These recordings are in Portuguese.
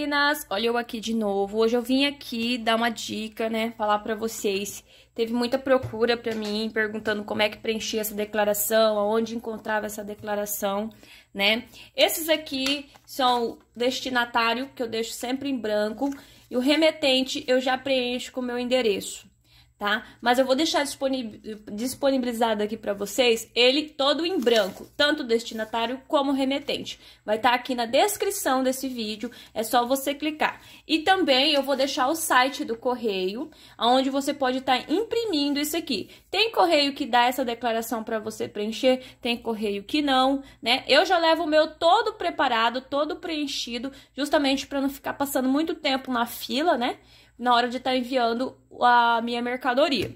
Meninas, olha eu aqui de novo. Hoje eu vim aqui dar uma dica, né, falar pra vocês. Teve muita procura pra mim, perguntando como é que preenchia essa declaração, aonde encontrava essa declaração, né. Esses aqui são destinatário, que eu deixo sempre em branco, e o remetente eu já preencho com o meu endereço tá? Mas eu vou deixar disponibilizado aqui para vocês ele todo em branco, tanto destinatário como remetente. Vai estar tá aqui na descrição desse vídeo, é só você clicar. E também eu vou deixar o site do correio, onde você pode estar tá imprimindo isso aqui. Tem correio que dá essa declaração para você preencher, tem correio que não, né? Eu já levo o meu todo preparado, todo preenchido, justamente para não ficar passando muito tempo na fila, né? na hora de estar tá enviando a minha mercadoria.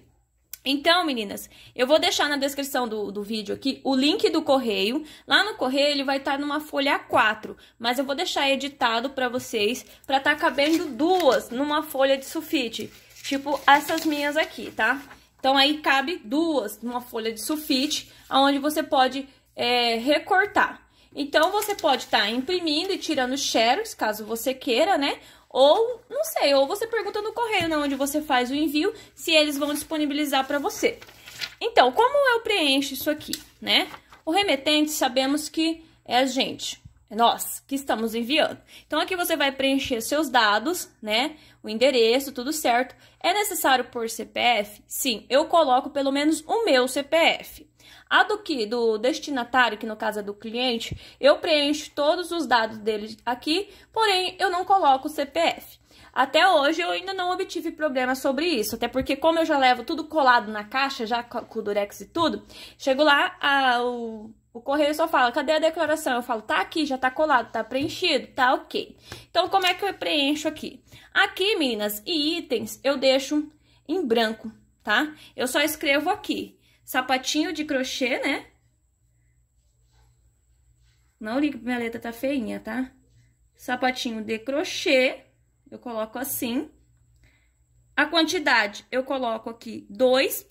Então, meninas, eu vou deixar na descrição do, do vídeo aqui o link do correio. Lá no correio ele vai estar tá numa folha 4, mas eu vou deixar editado para vocês para estar tá cabendo duas numa folha de sulfite, tipo essas minhas aqui, tá? Então aí cabe duas numa folha de sulfite, aonde você pode é, recortar. Então você pode estar tá imprimindo e tirando xerox, caso você queira, né? Ou, não sei, ou você pergunta no correio, na né, onde você faz o envio, se eles vão disponibilizar para você. Então, como eu preencho isso aqui, né? O remetente, sabemos que é a gente nós que estamos enviando. Então, aqui você vai preencher seus dados, né? O endereço, tudo certo. É necessário por CPF? Sim, eu coloco pelo menos o meu CPF. A do que do destinatário, que no caso é do cliente, eu preencho todos os dados dele aqui, porém eu não coloco o CPF. Até hoje eu ainda não obtive problema sobre isso, até porque como eu já levo tudo colado na caixa, já com o durex e tudo, chego lá, a, o o correio só fala, cadê a declaração? Eu falo, tá aqui, já tá colado, tá preenchido, tá ok. Então, como é que eu preencho aqui? Aqui, meninas, e itens eu deixo em branco, tá? Eu só escrevo aqui, sapatinho de crochê, né? Não liga minha letra tá feinha, tá? Sapatinho de crochê, eu coloco assim. A quantidade eu coloco aqui dois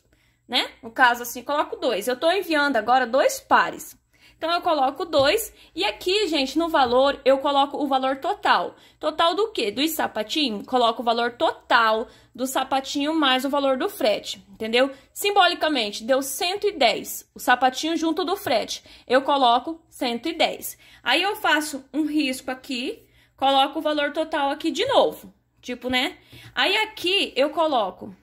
né? No caso, assim, coloco dois. Eu tô enviando agora dois pares. Então, eu coloco dois e aqui, gente, no valor, eu coloco o valor total. Total do quê? Dos sapatinhos? Coloco o valor total do sapatinho mais o valor do frete, entendeu? Simbolicamente, deu 110, o sapatinho junto do frete. Eu coloco 110. Aí, eu faço um risco aqui, coloco o valor total aqui de novo, tipo, né? Aí, aqui, eu coloco,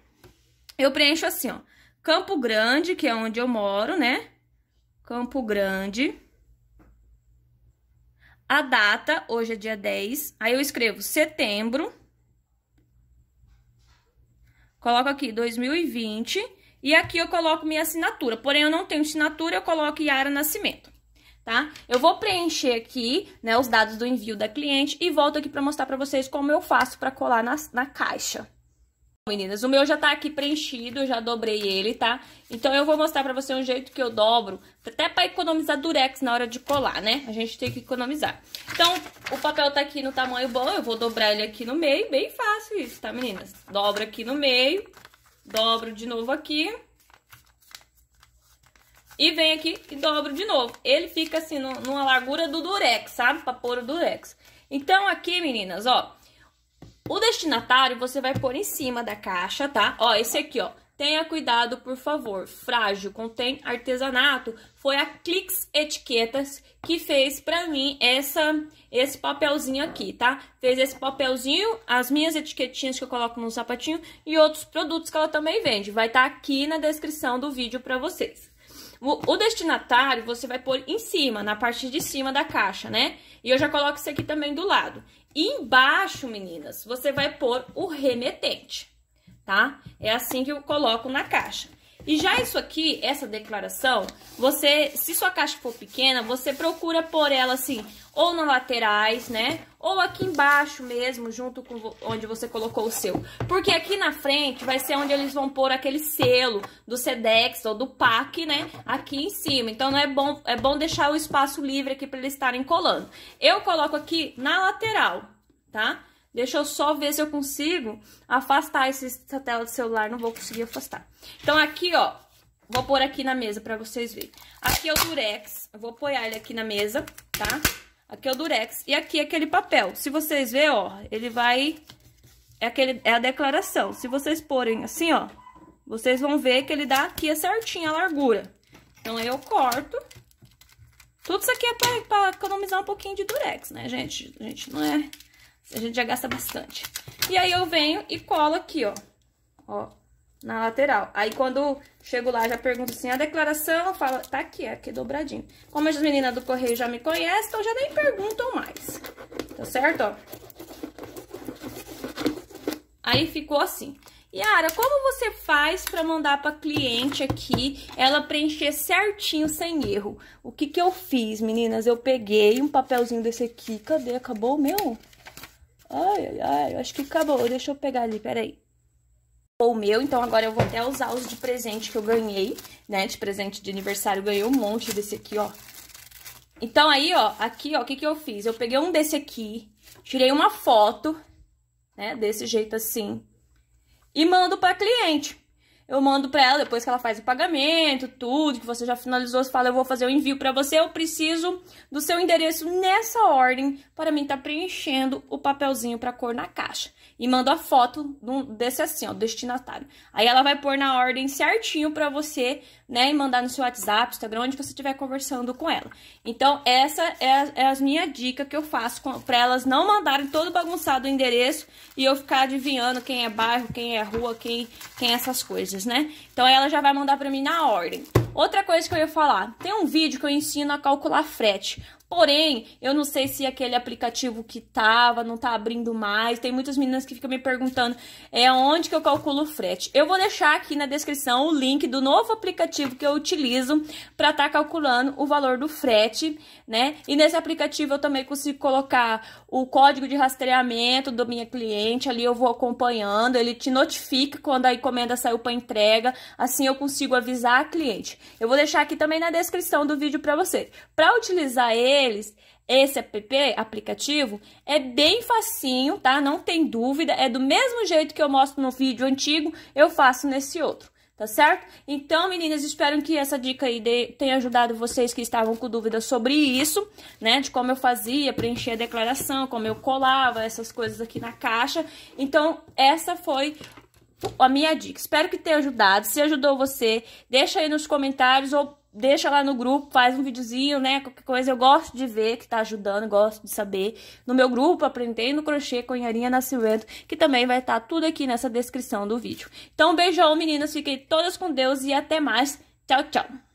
eu preencho assim, ó. Campo Grande, que é onde eu moro, né? Campo Grande. A data, hoje é dia 10. Aí eu escrevo setembro. Coloco aqui 2020. E aqui eu coloco minha assinatura. Porém, eu não tenho assinatura, eu coloco Yara Nascimento, tá? Eu vou preencher aqui, né, os dados do envio da cliente e volto aqui para mostrar para vocês como eu faço para colar na, na caixa meninas, o meu já tá aqui preenchido, eu já dobrei ele, tá? Então eu vou mostrar pra você um jeito que eu dobro, até pra economizar durex na hora de colar, né? A gente tem que economizar. Então, o papel tá aqui no tamanho bom, eu vou dobrar ele aqui no meio, bem fácil isso, tá, meninas? Dobro aqui no meio, dobro de novo aqui. E vem aqui e dobro de novo. Ele fica assim, no, numa largura do durex, sabe? Pra pôr o durex. Então, aqui, meninas, ó, o destinatário você vai pôr em cima da caixa, tá? Ó, esse aqui, ó. Tenha cuidado, por favor. Frágil, contém artesanato. Foi a Clix Etiquetas que fez pra mim essa, esse papelzinho aqui, tá? Fez esse papelzinho, as minhas etiquetinhas que eu coloco no sapatinho e outros produtos que ela também vende. Vai estar tá aqui na descrição do vídeo pra vocês. O, destinatário você vai pôr em cima, na parte de cima da caixa, né? E eu já coloco isso aqui também do lado. E embaixo, meninas, você vai pôr o remetente, tá? É assim que eu coloco na caixa. E já isso aqui, essa declaração, você, se sua caixa for pequena, você procura por ela assim, ou nas laterais, né? Ou aqui embaixo mesmo, junto com onde você colocou o seu. Porque aqui na frente vai ser onde eles vão pôr aquele selo do Sedex ou do PAC, né? Aqui em cima. Então não é bom, é bom deixar o espaço livre aqui para eles estarem colando. Eu coloco aqui na lateral, tá? Deixa eu só ver se eu consigo afastar essa tela do celular. Não vou conseguir afastar. Então, aqui, ó. Vou pôr aqui na mesa pra vocês verem. Aqui é o durex. Eu vou apoiar ele aqui na mesa, tá? Aqui é o durex. E aqui é aquele papel. Se vocês verem, ó, ele vai... É, aquele, é a declaração. Se vocês porem assim, ó, vocês vão ver que ele dá aqui é certinha a largura. Então, eu corto. Tudo isso aqui é pra, pra economizar um pouquinho de durex, né, gente? A gente não é... A gente já gasta bastante. E aí eu venho e colo aqui, ó. Ó, na lateral. Aí quando chego lá, já pergunto assim, a declaração, fala, tá aqui, é aqui dobradinho. Como as meninas do correio já me conhecem, então já nem perguntam mais. Tá certo, ó? Aí ficou assim. Yara, como você faz para mandar para cliente aqui, ela preencher certinho, sem erro? O que que eu fiz, meninas? Eu peguei um papelzinho desse aqui, cadê? Acabou o meu? Ai, ai, ai, acho que acabou. Deixa eu pegar ali, peraí. O meu, então agora eu vou até usar os de presente que eu ganhei, né? De presente de aniversário, eu ganhei um monte desse aqui, ó. Então aí, ó, aqui, ó, o que que eu fiz? Eu peguei um desse aqui, tirei uma foto, né? Desse jeito assim, e mando pra cliente eu mando para ela depois que ela faz o pagamento, tudo, que você já finalizou, você fala, eu vou fazer o envio para você, eu preciso do seu endereço nessa ordem para mim estar tá preenchendo o papelzinho para cor na caixa. E mando a foto desse assim, ó, destinatário. Aí ela vai pôr na ordem certinho para você né? E mandar no seu WhatsApp, Instagram, onde você estiver conversando com ela. Então, essa é a, é a minha dica que eu faço para elas não mandarem todo bagunçado o endereço e eu ficar adivinhando quem é bairro, quem é rua, quem, quem é essas coisas, né? Então ela já vai mandar para mim na ordem. Outra coisa que eu ia falar, tem um vídeo que eu ensino a calcular frete. Porém, eu não sei se aquele aplicativo que tava não tá abrindo mais. Tem muitas meninas que ficam me perguntando é onde que eu calculo o frete. Eu vou deixar aqui na descrição o link do novo aplicativo que eu utilizo para estar tá calculando o valor do frete, né? E nesse aplicativo eu também consigo colocar o código de rastreamento do minha cliente, ali eu vou acompanhando, ele te notifica quando a encomenda saiu para entrega. Assim eu consigo avisar a cliente. Eu vou deixar aqui também na descrição do vídeo para vocês. Para utilizar eles, esse app, aplicativo, é bem facinho, tá? Não tem dúvida, é do mesmo jeito que eu mostro no vídeo antigo, eu faço nesse outro, tá certo? Então, meninas, espero que essa dica aí de, tenha ajudado vocês que estavam com dúvidas sobre isso, né? De como eu fazia, preencher a declaração, como eu colava essas coisas aqui na caixa. Então, essa foi a minha dica. Espero que tenha ajudado. Se ajudou você, deixa aí nos comentários ou deixa lá no grupo, faz um videozinho, né? Qualquer coisa eu gosto de ver que tá ajudando, gosto de saber. No meu grupo, Aprendendo Crochê com Inharinha Nascimento, que também vai estar tá tudo aqui nessa descrição do vídeo. Então, beijão, meninas. Fiquem todas com Deus e até mais. Tchau, tchau.